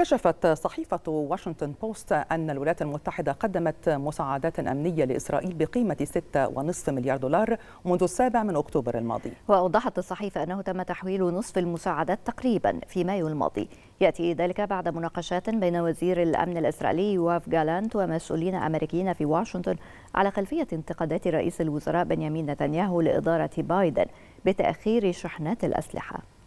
كشفت صحيفة واشنطن بوست أن الولايات المتحدة قدمت مساعدات أمنية لإسرائيل بقيمة 6.5 مليار دولار منذ السابع من أكتوبر الماضي وأوضحت الصحيفة أنه تم تحويل نصف المساعدات تقريبا في مايو الماضي يأتي ذلك بعد مناقشات بين وزير الأمن الإسرائيلي واف جالانت ومسؤولين أمريكيين في واشنطن على خلفية انتقادات رئيس الوزراء بنيامين نتنياهو لإدارة بايدن بتأخير شحنات الأسلحة